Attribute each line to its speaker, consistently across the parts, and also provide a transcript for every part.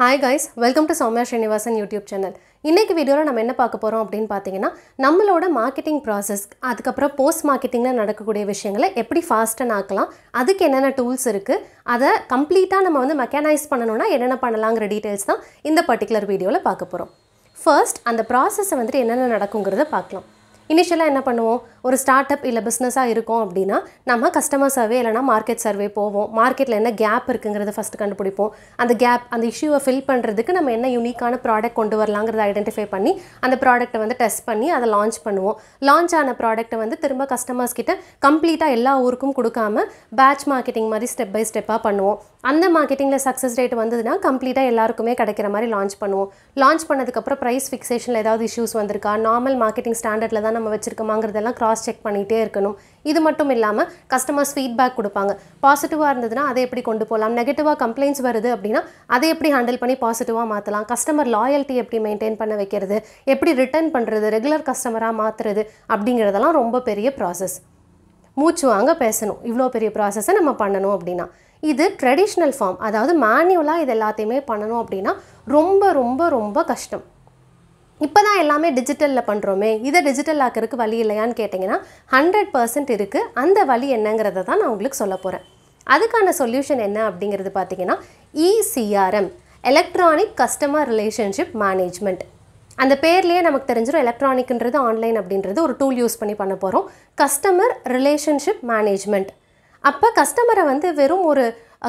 Speaker 1: hi guys welcome to Soumya Srinivasan YouTube channel இன்றைக்கு வீடியோவில் நம்ம என்ன பார்க்க போகிறோம் அப்படின்னு பார்த்தீங்கன்னா நம்மளோட மார்க்கெட்டிங் ப்ராசஸ் அதுக்கப்புறம் போஸ்ட் மார்க்கெட்டிங்கில் நடக்கக்கூடிய விஷயங்களை எப்படி ஃபாஸ்டன் ஆக்கலாம் அதுக்கு என்னென்ன டூல்ஸ் இருக்குது அதை கம்ப்ளீட்டாக நம்ம வந்து மெக்கானைஸ் பண்ணணும்னா என்னென்ன பண்ணலாங்கிற டீட்டெயில்ஸ் தான் இந்த பர்டிகுலர் வீடியோவில் பார்க்க போகிறோம் ஃபர்ஸ்ட் அந்த ப்ராசஸை வந்துட்டு என்னென்ன நடக்குங்கிறத பார்க்கலாம் இனிஷியலாக என்ன பண்ணுவோம் ஒரு ஸ்டார்ட் அப் இல்லை பிஸ்னஸாக இருக்கும் அப்படின்னா நம்ம கஸ்டமர் சர்வே இல்லைன்னா மார்க்கெட் சர்வே போவோம் மார்க்கெட்டில் என்ன கேப் இருக்குங்கிறத ஃபஸ்ட்டு கண்டுபிடிப்போம் அந்த கேப் அந்த இஷ்யூவை ஃபில் பண்ணுறதுக்கு நம்ம என்ன யூனிக்கான ப்ராடக்ட் கொண்டு வரலாங்கிறத ஐடென்டிஃபை பண்ணி அந்த ப்ராடக்ட்டை வந்து டெஸ்ட் பண்ணி அதை லான்ச் பண்ணுவோம் லான்ச் ஆன ப்ராடக்ட்டை வந்து திரும்ப கஸ்டமர்ஸ் கிட்ட கம்ப்ளீட்டாக எல்லா ஊருக்கும் கொடுக்காம பேட்ச் மார்க்கெட்டிங் மாதிரி ஸ்டெப் பை ஸ்டெப்பாக பண்ணுவோம் அந்த மார்க்கெட்டிங்கில் சக்ஸஸ் ரேட் வந்ததுன்னா கம்ப்ளீட்டாக எல்லாருக்குமே கிடைக்கிற மாதிரி லான்ச் பண்ணுவோம் லான்ச் பண்ணதுக்கப்புறம் ப்ரைஸ் ஃபிக்ஸேஷனில் ஏதாவது இஷ்யூஸ் வந்திருக்கா நார்மல் மார்க்கெட்டிங் ஸ்டாண்டர்டில் தான் நம்ம வச்சுருக்கோமாங்கிறதெல்லாம் க்ராஸ் செக் பண்ணிகிட்டே இருக்கணும் இது மட்டும் இல்லாமல் கஸ்டமர்ஸ் ஃபீட்பேக் கொடுப்பாங்க பாசிட்டிவாக இருந்ததுன்னா அதை எப்படி கொண்டு போகலாம் நெகட்டிவாக கம்ப்ளைண்ட்ஸ் வருது அப்படின்னா அதை எப்படி ஹேண்டில் பண்ணி பாசிட்டிவாக மாற்றலாம் கஸ்டமர் லாயல்ட்டி எப்படி மெயின்டைன் பண்ண வைக்கிறது எப்படி ரிட்டர்ன் பண்ணுறது ரெகுலர் கஸ்டமராக மாற்றுறது அப்படிங்கிறதெல்லாம் ரொம்ப பெரிய ப்ராசஸ் மூச்சு வாங்க பேசணும் இவ்வளோ பெரிய ப்ராசஸை நம்ம பண்ணணும் அப்படின்னா இது ட்ரெடிஷ்னல் ஃபார்ம் அதாவது மேனுவலாக இது எல்லாத்தையுமே பண்ணணும் அப்படின்னா ரொம்ப ரொம்ப ரொம்ப கஷ்டம் இப்போ தான் எல்லாமே டிஜிட்டலில் பண்ணுறோமே இதை டிஜிட்டல் ஆக்கிறதுக்கு வழி இல்லையான்னு கேட்டிங்கன்னா ஹண்ட்ரட் பர்சன்ட் இருக்குது அந்த வழி என்னங்கிறத தான் நான் உங்களுக்கு சொல்ல போகிறேன் அதுக்கான சொல்யூஷன் என்ன அப்படிங்கிறது பார்த்தீங்கன்னா ECRM electronic customer relationship management அந்த பேர்லேயே நமக்கு தெரிஞ்சிடும் எலக்ட்ரானிக்ன்றது ஆன்லைன் அப்படின்றது ஒரு டூல் யூஸ் பண்ணி பண்ண போகிறோம் கஸ்டமர் ரிலேஷன்ஷிப் மேனேஜ்மெண்ட் அப்போ கஸ்டமரை வந்து வெறும் ஒரு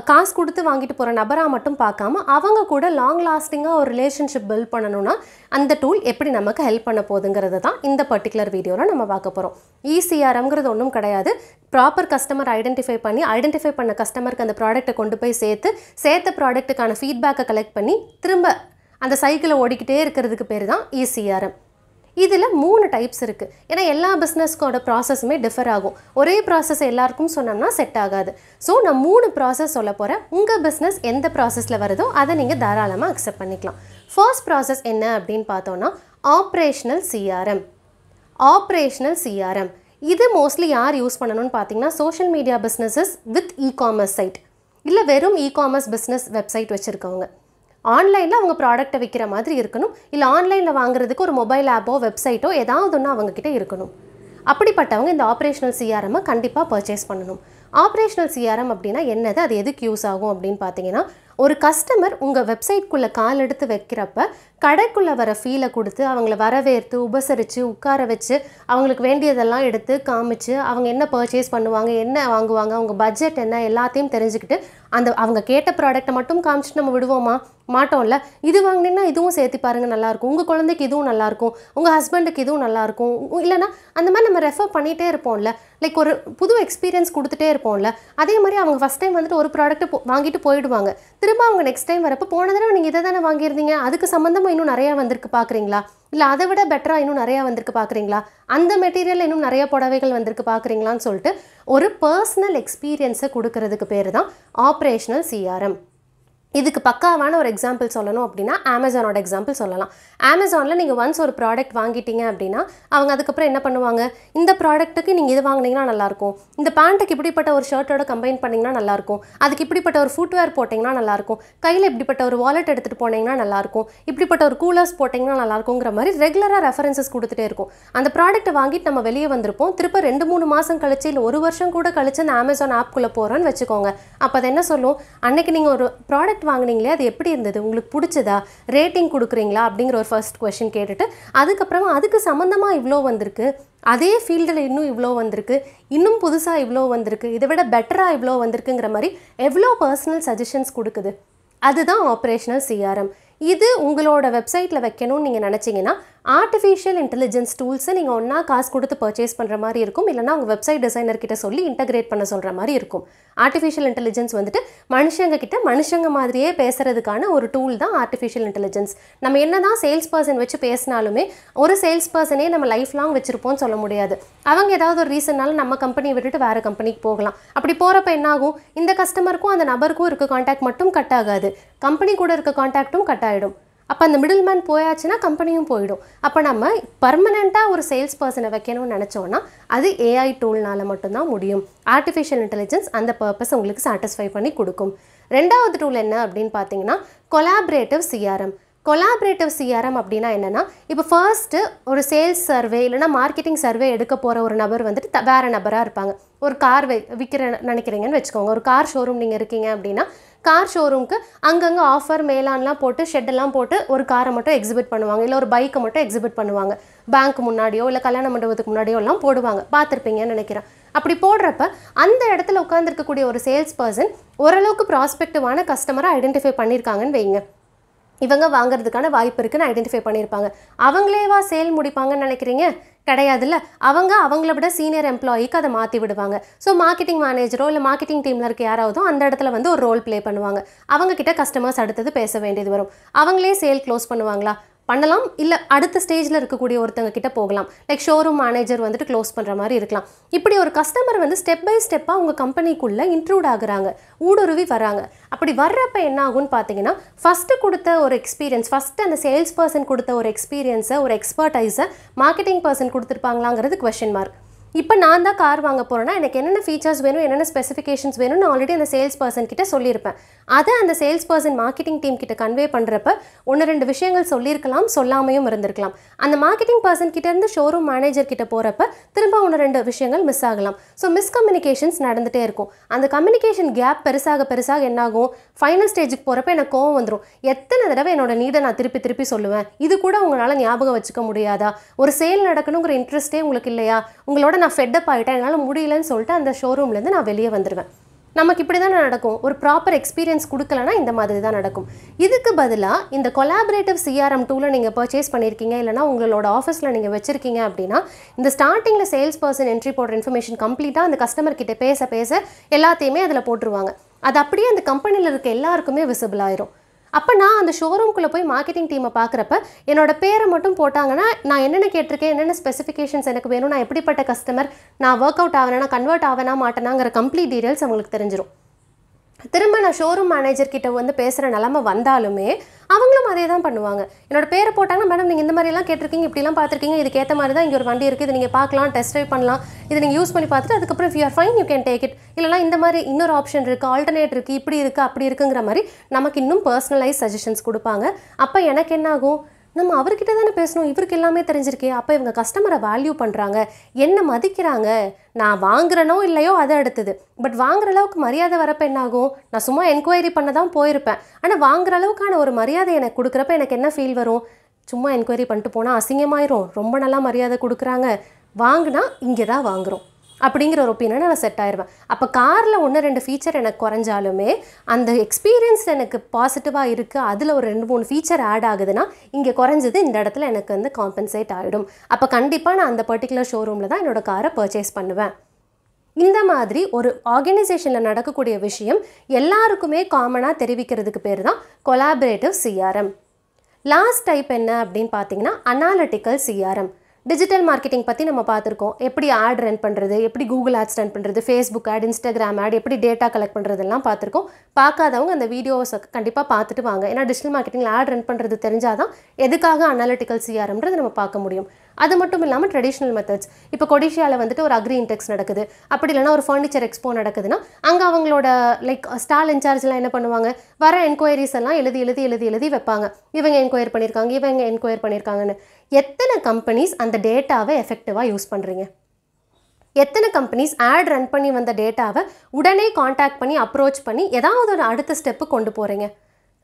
Speaker 1: காசு கொடுத்து வாங்கிட்டு போகிற நபராக மட்டும் பார்க்காம அவங்க கூட லாங் லாஸ்டிங்காக ஒரு ரிலேஷன்ஷிப் பில்ட் பண்ணணும்னா அந்த டூல் எப்படி நமக்கு ஹெல்ப் பண்ண போகுதுங்கிறது தான் இந்த பர்டிகுலர் வீடியோவில் நம்ம பார்க்க போகிறோம் ஈசிஆர்ங்கிறது e ஒன்றும் கிடையாது ப்ராப்பர் கஸ்டமர் ஐடென்டிஃபை பண்ணி ஐடென்டிஃபை பண்ண கஸ்டமருக்கு அந்த ப்ராடக்ட்டை கொண்டு போய் சேர்த்து சேர்த்த ப்ராடக்ட்டுக்கான ஃபீட்பேக்கை கலெக்ட் பண்ணி திரும்ப அந்த சைக்கிளை ஓடிக்கிட்டே இருக்கிறதுக்கு பேர் தான் இசிஆர்எம் e இதில் மூணு டைப்ஸ் இருக்குது ஏன்னா எல்லா பிஸ்னஸ்க்கோட ப்ராசஸுமே டிஃபர் ஆகும் ஒரே ப்ராசஸ் எல்லாருக்கும் சொன்னோம்னா செட் ஆகாது ஸோ நான் மூணு ப்ராசஸ் சொல்ல போகிறேன் உங்கள் பிஸ்னஸ் எந்த ப்ராசஸில் வருதோ அதை நீங்கள் தாராளமாக அக்செப்ட் பண்ணிக்கலாம் ஃபர்ஸ்ட் ப்ராசஸ் என்ன அப்படின்னு பார்த்தோன்னா ஆப்ரேஷ்னல் சிஆர்எம் ஆப்ரேஷ்னல் சிஆர்எம் இது மோஸ்ட்லி யார் யூஸ் பண்ணணும்னு பார்த்தீங்கன்னா social media businesses with e commerce site இல்லை வெறும் இ காமர்ஸ் பிஸ்னஸ் வெப்சைட் வச்சுருக்கவங்க ஆன்லைனில் அவங்க ப்ராடக்ட்டை விற்கிற மாதிரி இருக்கணும் இல்லை ஆன்லைனில் வாங்குறதுக்கு ஒரு மொபைல் ஆப்போ வெப்சைட்டோ ஏதாவது ஒன்று அவங்கக்கிட்ட இருக்கணும் அப்படிப்பட்டவங்க இந்த ஆப்ரேஷனல் சிஆர்எம்மை கண்டிப்பாக பர்ச்சேஸ் பண்ணணும் ஆப்ரேஷனல் சிஆர்எம் அப்படின்னா என்னது அது எதுக்கு யூஸ் ஆகும் அப்படின்னு பார்த்தீங்கன்னா ஒரு கஸ்டமர் உங்கள் வெப்சைட்குள்ளே கால் எடுத்து வைக்கிறப்ப கடைக்குள்ளே வர ஃபீலை கொடுத்து அவங்கள வரவேற்று உபசரித்து உட்கார வச்சு அவங்களுக்கு வேண்டியதெல்லாம் எடுத்து காமிச்சு அவங்க என்ன பர்ச்சேஸ் பண்ணுவாங்க என்ன வாங்குவாங்க அவங்க பட்ஜெட் என்ன எல்லாத்தையும் தெரிஞ்சுக்கிட்டு அந்த அவங்க கேட்ட ப்ராடக்ட்டை மட்டும் காமிச்சிட்டு நம்ம விடுவோமா மாட்டோம்ல இது வாங்கினீங்கன்னா இதுவும் சேர்த்து பாருங்கள் நல்லாயிருக்கும் உங்கள் குழந்தைக்கு இதுவும் நல்லாயிருக்கும் உங்கள் ஹஸ்பண்டுக்கு இதுவும் நல்லாயிருக்கும் இல்லைனா அந்த மாதிரி நம்ம ரெஃபர் பண்ணிகிட்டே இருப்போம்ல லைக் ஒரு புது எக்ஸ்பீரியன்ஸ் கொடுத்துட்டே இருப்போம்ல அதே மாதிரி அவங்க ஃபஸ்ட் டைம் வந்துட்டு ஒரு ப்ராடக்ட்டு வாங்கிட்டு போயிடுவாங்க திரும்ப அவங்க நெக்ஸ்ட் டைம் வரப்போ போன தடவை நீங்கள் இதை தானே வாங்கியிருந்தீங்க அதுக்கு சம்மந்தமாக இன்னும் நிறையா வந்திருக்கு பார்க்குறீங்களா இல்லை அதை விட பெட்டராக இன்னும் நிறையா வந்திருக்கு பார்க்குறீங்களா அந்த மெட்டீரியல் இன்னும் நிறைய புடவைகள் வந்திருக்கு பார்க்குறீங்களான்னு சொல்லிட்டு ஒரு பர்சனல் எக்ஸ்பீரியன்ஸை கொடுக்கறதுக்கு பேர் தான் ஆப்ரேஷனல் சிஆர்எம் இதுக்கு பக்காவான ஒரு எக்ஸாம்பிள் சொல்லணும் அப்படின்னா அமேசானோட எக்ஸாம்பிள் சொல்லலாம் அமேசானில் நீங்கள் ஒன்ஸ் ஒரு ப்ராடக்ட் வாங்கிட்டீங்க அப்படின்னா அவங்க அதுக்கப்புறம் என்ன பண்ணுவாங்க இந்த ப்ராடக்ட்டுக்கு நீங்கள் இது வாங்கினீங்கன்னா நல்லாயிருக்கும் இந்த பேண்ட்டுக்கு இப்படிப்பட்ட ஒரு ஷர்ட்டோட கம்பைன் பண்ணிங்கன்னா நல்லாயிருக்கும் அதுக்கு இப்படிப்பட்ட ஒரு ஃபுட்வேர் போட்டிங்கன்னா நல்லாயிருக்கும் கையில் இப்படிப்பட்ட ஒரு வாலெட் எடுத்துகிட்டு போனீங்கன்னா நல்லாயிருக்கும் இப்படிப்பட்ட ஒரு கூலர்ஸ் போட்டிங்கன்னா நல்லாயிருக்குங்கிற மாதிரி ரெகுலராக ரெஃபரன்சஸ் கொடுத்துட்டே இருக்கும் அந்த ப்ராடக்ட்டை வாங்கிட்டு நம்ம வெளியே வந்திருப்போம் திருப்ப ரெண்டு மூணு மாதம் கழிச்சு இல்லை ஒரு வருஷம் கூட கழிச்சு அந்த அமேசான் ஆப்குள்ளே போகிறோன்னு வச்சுக்கோங்க அப்போ அதை என்ன சொல்லும் அன்னைக்கு நீங்கள் ஒரு ப்ராடக்ட் ப்ராடக்ட் வாங்கினீங்களே அது எப்படி இருந்தது உங்களுக்கு பிடிச்சதா ரேட்டிங் கொடுக்குறீங்களா அப்படிங்கிற ஒரு ஃபர்ஸ்ட் கொஷின் கேட்டுட்டு அதுக்கப்புறமா அதுக்கு சம்மந்தமாக இவ்வளோ வந்திருக்கு அதே ஃபீல்டில் இன்னும் இவ்வளோ வந்திருக்கு இன்னும் புதுசாக இவ்வளோ வந்திருக்கு இதை விட பெட்டராக இவ்வளோ வந்திருக்குங்கிற மாதிரி எவ்வளோ பர்சனல் சஜஷன்ஸ் கொடுக்குது அதுதான் ஆப்ரேஷனல் சிஆர்எம் இது உங்களோட வெப்சைட்டில் வைக்கணும்னு நீங்கள் நினச்சிங்கன்னா ஆர்டிஃபிஷியல் இன்டெலிஜென்ஸ் டூல்ஸை நீங்கள் ஒன்றா காசு கொடுத்து பர்ச்சேஸ் பண்ணுற மாதிரி இருக்கும் இல்லைனா உங்கள் வெப்சைட் டிசைனர் கிட்ட சொல்லி இன்டகிரேட் பண்ண சொல்கிற மாதிரி இருக்கும் ஆர்டிஃபிஷியல் இன்டெலிஜென்ஸ் வந்துட்டு மனுஷங்க கிட்ட மனுஷங்க மாதிரியே பேசுகிறதுக்கான ஒரு டூல் தான் ஆர்டிஃபிஷியல் இன்டெலிஜென்ஸ் நம்ம என்ன தான் சேல்ஸ் பர்சன் வச்சு பேசினாலுமே ஒரு சேல்ஸ் பர்சனே நம்ம லைஃப் லாங் வச்சுருப்போம்னு சொல்ல முடியாது அவங்க ஏதாவது ஒரு ரீசன்னால நம்ம கம்பெனியை விட்டுட்டு வேறு கம்பெனிக்கு போகலாம் அப்படி போகிறப்ப என்னாகும் இந்த கஸ்டமருக்கும் அந்த நபருக்கும் இருக்க காண்டாக்ட் மட்டும் கட் ஆகாது கம்பெனி கூட இருக்க காண்டாக்டும் கட் ஆகிடும் அப்போ அந்த மிடில் மேன் போயாச்சுன்னா கம்பெனியும் போயிடும் அப்போ நம்ம பர்மனெண்ட்டாக ஒரு சேல்ஸ் பர்சனை வைக்கணும்னு நினச்சோன்னா அது ஏஐ டூல்னால் மட்டும்தான் முடியும் ஆர்டிஃபிஷியல் இன்டெலிஜென்ஸ் அந்த பர்பஸ் உங்களுக்கு சாட்டிஸ்ஃபை பண்ணி கொடுக்கும் ரெண்டாவது டூல் என்ன அப்படின்னு பார்த்தீங்கன்னா கொலாபரேட்டிவ் சிஆர்எம் கொலாபரேட்டிவ் சிஆர்எம் அப்படின்னா என்னென்னா இப்போ ஃபர்ஸ்ட்டு ஒரு சேல்ஸ் சர்வே இல்லைனா மார்க்கெட்டிங் சர்வே எடுக்க போகிற ஒரு நபர் வந்துட்டு வேறு நபராக இருப்பாங்க ஒரு கார் வை விற்கிற நினைக்கிறீங்கன்னு வச்சுக்கோங்க ஒரு கார் ஷோரூம் நீங்கள் இருக்கீங்க அப்படின்னா கார் ஷோரூம்க்கு அங்கங்கே ஆஃபர் மேலான்லாம் போட்டு ஷெட்டெல்லாம் போட்டு ஒரு காரை மட்டும் எக்ஸிபிட் பண்ணுவாங்க இல்லை ஒரு பைக்கை மட்டும் எக்ஸிபிட் பண்ணுவாங்க பேங்க் முன்னாடியோ இல்லை கல்யாண மண்டபத்துக்கு முன்னாடியோ எல்லாம் போடுவாங்க பார்த்துருப்பீங்கன்னு நினைக்கிறேன் அப்படி போடுறப்ப அந்த இடத்துல உட்காந்துருக்கக்கூடிய ஒரு சேல்ஸ் பர்சன் ஓரளவுக்கு ப்ராஸ்பெக்டிவான கஸ்டமரை ஐடென்டிஃபை பண்ணியிருக்காங்கன்னு வைங்க இவங்க வாங்குறதுக்கான வாய்ப்பு இருக்குன்னு ஐடென்டிஃபை பண்ணியிருப்பாங்க அவங்களேவா சேல் முடிப்பாங்கன்னு நினைக்கிறீங்க கிடையாதுல்ல அவங்க அவங்கள விட சீனியர் எம்ப்ளாயிக்கு அதை மாற்றி விடுவாங்க ஸோ மார்க்கெட்டிங் மேனேஜரோ இல்லை மார்க்கெட்டிங் டீமில் இருக்க யாராவதோ அந்த இடத்துல வந்து ஒரு ரோல் ப்ளே பண்ணுவாங்க அவங்க கிட்ட கஸ்டமர்ஸ் அடுத்தது பேச வேண்டியது வரும் அவங்களே சேல் க்ளோஸ் பண்ணுவாங்களா பண்ணலாம் இல்லை அடுத்த ஸ்டேஜில் இருக்கக்கூடிய ஒருத்தங்க கிட்ட போகலாம் லைக் ஷோரூம் மேனேஜர் வந்துட்டு க்ளோஸ் பண்ணுற மாதிரி இருக்கலாம் இப்படி ஒரு கஸ்டமர் வந்து ஸ்டெப் பை ஸ்டெப்பாக உங்கள் கம்பெனிக்குள்ளே இன்க்ளூட் ஆகுறாங்க ஊடுருவி வராங்க அப்படி வர்றப்ப என்ன ஆகும்னு பார்த்தீங்கன்னா ஃபஸ்ட்டு கொடுத்த ஒரு எக்ஸ்பீரியன்ஸ் ஃபஸ்ட்டு அந்த சேல்ஸ் பர்சன் கொடுத்த ஒரு எக்ஸ்பீரியன்ஸை ஒரு எக்ஸ்பர்டைஸை மார்க்கெட்டிங் பர்சன் கொடுத்துருப்பாங்களாங்கிறது கொஷின் மார்க் இப்போ நான் தான் கார் வாங்க போகிறேன்னா எனக்கு என்னென்ன ஃபீச்சர்ஸ் வேணும் என்னென்ன ஸ்பெசிஃபிகேஷன்ஸ் வேணும்னு ஆல்ரெடி அந்த சேல்ஸ் பர்சன் கிட்ட சொல்லியிருப்பேன் அதை அந்த சேல்ஸ் பர்சன் மார்க்கெட்டிங் டீம் கிட்ட கன்வே பண்ணுறப்ப ஒன்று ரெண்டு விஷயங்கள் சொல்லியிருக்கலாம் சொல்லாமையும் இருந்திருக்கலாம் அந்த மார்க்கெட்டிங் பர்சன் கிட்டேருந்து ஷோரூம் மேனேஜர் கிட்ட போகிறப்ப திரும்ப ஒன்று ரெண்டு விஷயங்கள் மிஸ் ஆகலாம் ஸோ மிஸ் கம்யூனிகேஷன்ஸ் நடந்துகிட்டே இருக்கும் அந்த கம்யூனிகேஷன் கேப் பெருசாக பெருசாக என்னாகும் ஃபைனல் ஸ்டேஜுக்கு போகிறப்ப எனக்கு கோவம் வந்துடும் எத்தனை தடவை என்னோட நீடை நான் திருப்பி திருப்பி சொல்லுவேன் இது கூட உங்களால் ஞாபகம் வச்சுக்க முடியாதா ஒரு சேல் நடக்கணுங்கிற இன்ட்ரெஸ்ட்டே உங்களுக்கு இல்லையா உங்களோட நான் ஃபெட்டப் ஆகிட்டேன் என்னால் முடியலன்னு சொல்லிட்டு அந்த ஷோரூம்லேருந்து நான் வெளியே வந்துடுவேன் நமக்கு இப்படி தானே நடக்கும் ஒரு ப்ராப்பர் எக்ஸ்பீரியன்ஸ் கொடுக்கலன்னா இந்த மாதிரி தான் நடக்கும் இதுக்கு பதிலாக இந்த கொலாபரேட்டிவ் சிஆர்எம் டூவில் நீங்கள் பர்ச்சேஸ் பண்ணியிருக்கீங்க இல்லைனா உங்களோட ஆஃபீஸில் நீங்கள் வச்சுருக்கீங்க அப்படின்னா இந்த ஸ்டார்டிங்கில் சேல்ஸ் பர்சன் என்ட்ரி போடுற இன்ஃபர்மேஷன் கம்ப்ளீட்டாக அந்த கஸ்டமர் கிட்டே பேச பேச எல்லாத்தையுமே அதில் போட்டுருவாங்க அது அப்படியே அந்த கம்பெனியில் இருக்க எல்லாருக்குமே விசிபிள் ஆயிரும் அப்போ நான் அந்த ஷோரூம்குள்ளே போய் மார்க்கெட்டிங் டீமை பார்க்குறப்ப என்னோட பேரை மட்டும் போட்டாங்கன்னா நான் என்னென்ன கேட்டிருக்கேன் என்னென்ன ஸ்பெசிஃபிகேஷன்ஸ் எனக்கு வேணும் நான் எப்படிப்பட்ட கஸ்டமர் நான் ஒர்க் அவுட் ஆகணும் கன்வெர்ட் ஆகணா மாட்டேனாங்கிற கம்ப்ளீட் டீட்டெயில்ஸ் அவங்களுக்கு தெரிஞ்சிடும் திரும்ப நான் ஷோரூம் மேனேஜர்கிட்ட வந்து பேசுகிற நிலமை வந்தாலுமே அவங்களும் அதே தான் பண்ணுவாங்க என்னோடய பேரை போட்டாங்க மேடம் நீங்கள் இந்த மாதிரிலாம் கேட்டிருக்கீங்க இப்படிலாம் பார்த்துருக்கீங்க இதுக்கேற்ற மாதிரி தான் இங்கே ஒரு வண்டி இருக்குது இது நீங்கள் பார்க்கலாம் டெஸ்ட் ட்ரைவ் பண்ணலாம் இது நீங்கள் யூஸ் பண்ணி பார்த்துட்டு அதுக்கப்புறம் you you're fine you can take it இல்லைனா இந்த மாதிரி இன்னொரு ஆப்ஷன் இருக்குது ஆல்டர்னேட் இருக்குது இப்படி இருக்குது அப்படி இருக்குங்கிற மாதிரி நமக்கு இன்னும் பர்சனலைஸ் சஜஷன்ஸ் கொடுப்பாங்க அப்போ எனக்கு என்னாகும் நம்ம அவர்கிட்ட தானே பேசணும் இவருக்கு எல்லாமே தெரிஞ்சிருக்கே அப்போ இவங்க கஸ்டமரை வேல்யூ பண்ணுறாங்க என்ன மதிக்கிறாங்க நான் வாங்குறேனோ இல்லையோ அதை அடுத்தது பட் வாங்குற அளவுக்கு மரியாதை வரப்போ என்னாகும் நான் சும்மா என்கொயரி பண்ண தான் போயிருப்பேன் ஆனால் வாங்குற அளவுக்கான ஒரு மரியாதை எனக்கு கொடுக்குறப்ப எனக்கு என்ன ஃபீல் வரும் சும்மா என்கொயரி பண்ணிட்டு போனால் அசிங்கமாயிரும் ரொம்ப நல்லா மரியாதை கொடுக்குறாங்க வாங்கினா இங்கே தான் வாங்குகிறோம் அப்படிங்கிற ஒரு ஒப்பீனியனை நான் செட் ஆயிடுவேன் அப்போ காரில் ஒன்று ரெண்டு ஃபீச்சர் எனக்கு குறைஞ்சாலுமே அந்த எக்ஸ்பீரியன்ஸ் எனக்கு பாசிட்டிவாக இருக்குது அதில் ஒரு ரெண்டு மூணு ஃபீச்சர் ஆட் ஆகுதுன்னா இங்கே குறைஞ்சது இந்த இடத்துல எனக்கு வந்து காம்பன்சேட் ஆகிடும் அப்போ கண்டிப்பாக நான் அந்த பர்டிகுலர் ஷோரூமில் தான் என்னோடய காரை பர்ச்சேஸ் பண்ணுவேன் இந்த மாதிரி ஒரு ஆர்கனைசேஷனில் நடக்கக்கூடிய விஷயம் எல்லாருக்குமே காமனாக தெரிவிக்கிறதுக்கு பேர் தான் கொலாபரேட்டிவ் சிஆர்எம் லாஸ்ட் டைப் என்ன அப்படின்னு பார்த்தீங்கன்னா அனாலிட்டிக்கல் சிஆர்எம் டிஜிட்டல் மார்க்கெட்டிங் பற்றி நம்ம பார்த்துருக்கோம் எப்படி ஆட் ரன் பண்ணுறது எப்படி கூகுள் ஆட்ஸ் ரன் பண்ணுறது ஃபேஸ்புக் ஆட் இன்ஸ்டாகிராம் ஆட் எப்படி டேட்டா கலெக்ட் பண்ணுறதெல்லாம் பார்த்துருக்கோம் பார்க்காதவங்க அந்த வீடியோஸை கண்டிப்பாக பார்த்துட்டு வாங்க ஏன்னா டிஜிட்டல் மார்க்கெட்டிங்கில் ஆட் ரன் பண்ணுறது தெரிஞ்சாதான் எதுக்காக அனாலிட்டிக்கல் சிஆர்எம்ன்றது நம்ம பார்க்க முடியும் அது மட்டும் இல்லாமல் ட்ரெடிஷ்னல் மெத்தட்ஸ் இப்போ கொடிஷியாவில் வந்துட்டு ஒரு அக்ரி இன்டெக்ஸ் நடக்குது அப்படி இல்லைனா ஒரு ஃபர்னிச்சர் எக்ஸ்போ நடக்குதுன்னா அங்கே அவங்களோட லைக் ஸ்டால் இன்சார்ஜ்லாம் என்ன பண்ணுவாங்க வர என்கொயரிஸ் எல்லாம் எழுதி எழுதி எழுதி எழுதி வைப்பாங்க இவங்க என்கொயர் பண்ணியிருக்காங்க இவங்க என்கொயர் பண்ணியிருக்காங்கன்னு எத்தனை கம்பெனிஸ் அந்த டேட்டாவை எஃபெக்டிவாக யூஸ் பண்ணுறீங்க எத்தனை கம்பெனிஸ் ஆட் ரன் பண்ணி வந்த டேட்டாவை உடனே காண்டாக்ட் பண்ணி அப்ரோச் பண்ணி ஏதாவது ஒரு அடுத்த ஸ்டெப்பு கொண்டு போகிறீங்க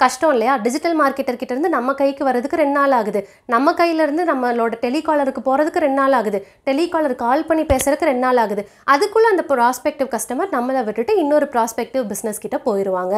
Speaker 1: கஷ்டம் இல்லையா டிஜிட்டல் கிட்ட இருந்து நம்ம கைக்கு வரதுக்கு ரெண்டு நாள் ஆகுது நம்ம கையில இருந்து நம்மளோட டெலிகாலருக்கு போகிறதுக்கு ரெண்டு நாள் ஆகுது டெலிகாலர் கால் பண்ணி பேசுறதுக்கு ரெண்டு நாள் ஆகுது அதுக்குள்ளே அந்த ப்ராஸ்பெக்டிவ் கஸ்டமர் நம்மளை விட்டுட்டு இன்னொரு ப்ராஸ்பெக்டிவ் பிஸ்னஸ் கிட்ட போயிடுவாங்க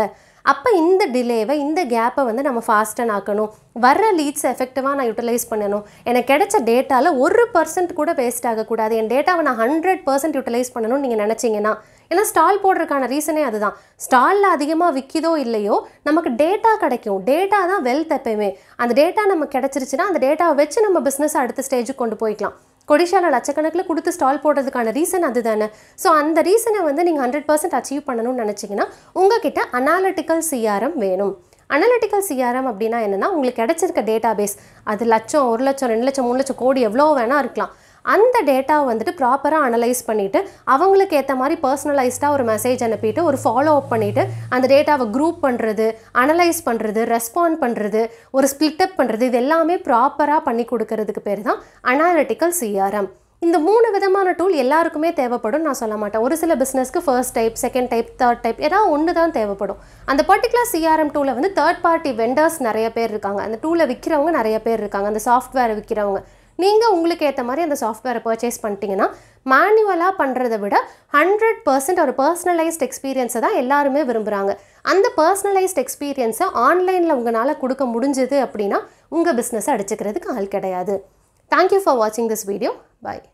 Speaker 1: அப்போ இந்த டிலேவை இந்த கேப்பை வந்து நம்ம ஃபாஸ்டன் ஆக்கணும் வர்ற லீட்ஸ் எஃபெக்டிவா நான் யூட்டிலைஸ் பண்ணணும் எனக்கு கிடைச்ச டேட்டாவில் ஒரு பர்சன்ட் கூட வேஸ்ட் ஆகக்கூடாது என் டேட்டாவை நான் ஹண்ட்ரட் பர்சன்ட் யூட்டிலைஸ் பண்ணணும்னு நீங்கள் நினைச்சீங்கன்னா ஏன்னா ஸ்டால் போடுறதுக்கான ரீசனே அதுதான் ஸ்டாலில் அதிகமாக விற்கிதோ இல்லையோ நமக்கு டேட்டா கிடைக்கும் டேட்டா தான் வெல்த் எப்பயுமே அந்த டேட்டா நம்ம கிடச்சிருச்சுன்னா அந்த டேட்டாவை வச்சு நம்ம பிஸ்னஸ் அடுத்த ஸ்டேஜுக்கு கொண்டு போய்க்கலாம் கொடிஷாவில் லட்சக்கணக்கில் கொடுத்து ஸ்டால் போடுறதுக்கான ரீசன் அது தானே ஸோ அந்த ரீசனை வந்து நீங்கள் ஹண்ட்ரட் பர்சன்ட் அச்சீவ் பண்ணணும்னு நினச்சிங்கன்னா உங்ககிட்ட அனாலிட்டிக்கல் சிஆர்எம் வேணும் அனாலிட்டிக்கல் சிஆர்எம் அப்படின்னா என்னென்னா உங்களுக்கு கிடச்சிருக்க டேட்டா பேஸ் அது லட்சம் ஒரு லட்சம் ரெண்டு லட்சம் மூணு லட்சம் கோடி எவ்வளோ வேணால் இருக்கலாம் அந்த டேட்டாவை வந்துட்டு ப்ராப்பராக அனலைஸ் பண்ணிவிட்டு அவங்களுக்கு ஏற்ற மாதிரி பர்சனலைஸ்டாக ஒரு மெசேஜ் அனுப்பிட்டு ஒரு ஃபாலோ அப் பண்ணிவிட்டு அந்த டேட்டாவை குரூப் பண்ணுறது அனலைஸ் பண்ணுறது ரெஸ்பாண்ட் பண்ணுறது ஒரு ஸ்பிளிட்டப் பண்ணுறது இது எல்லாமே ப்ராப்பராக பண்ணி கொடுக்கறதுக்கு பேர் தான் அனாலிட்டிக்கல் சிஆர்எம் இந்த மூணு விதமான டூல் எல்லாருக்குமே தேவைப்படும் நான் சொல்ல மாட்டேன் ஒரு சில பிஸ்னஸ்க்கு first type second type third type ஏதாவது ஒன்று தான் தேவைப்படும் அந்த பர்டிகுலர் சிஆர்எம் டூலை வந்து தேர்ட் பார்ட்டி வெண்டர்ஸ் நிறைய பேர் இருக்காங்க அந்த டூலை விற்கிறவங்க நிறைய பேர் இருக்காங்க அந்த சாஃப்ட்வேரை விற்கிறவங்க நீங்கள் உங்களுக்கு ஏற்ற மாதிரி அந்த சாஃப்ட்வேரை பர்ச்சேஸ் பண்ணிட்டீங்கன்னா மேனுவலாக பண்ணுறத விட ஹண்ட்ரட் பர்சன்ட் ஒரு பர்சனலைஸ்ட் எக்ஸ்பீரியன்ஸை தான் எல்லாருமே விரும்புகிறாங்க அந்த பர்சனலைஸ்ட் எக்ஸ்பீரியன்ஸை ஆன்லைனில் உங்களால் கொடுக்க முடிஞ்சது அப்படின்னா உங்கள் பிஸ்னஸை அடிச்சுக்கிறதுக்கு ஆள் கிடையாது தேங்க்யூ ஃபார் வாட்சிங் திஸ் வீடியோ பாய்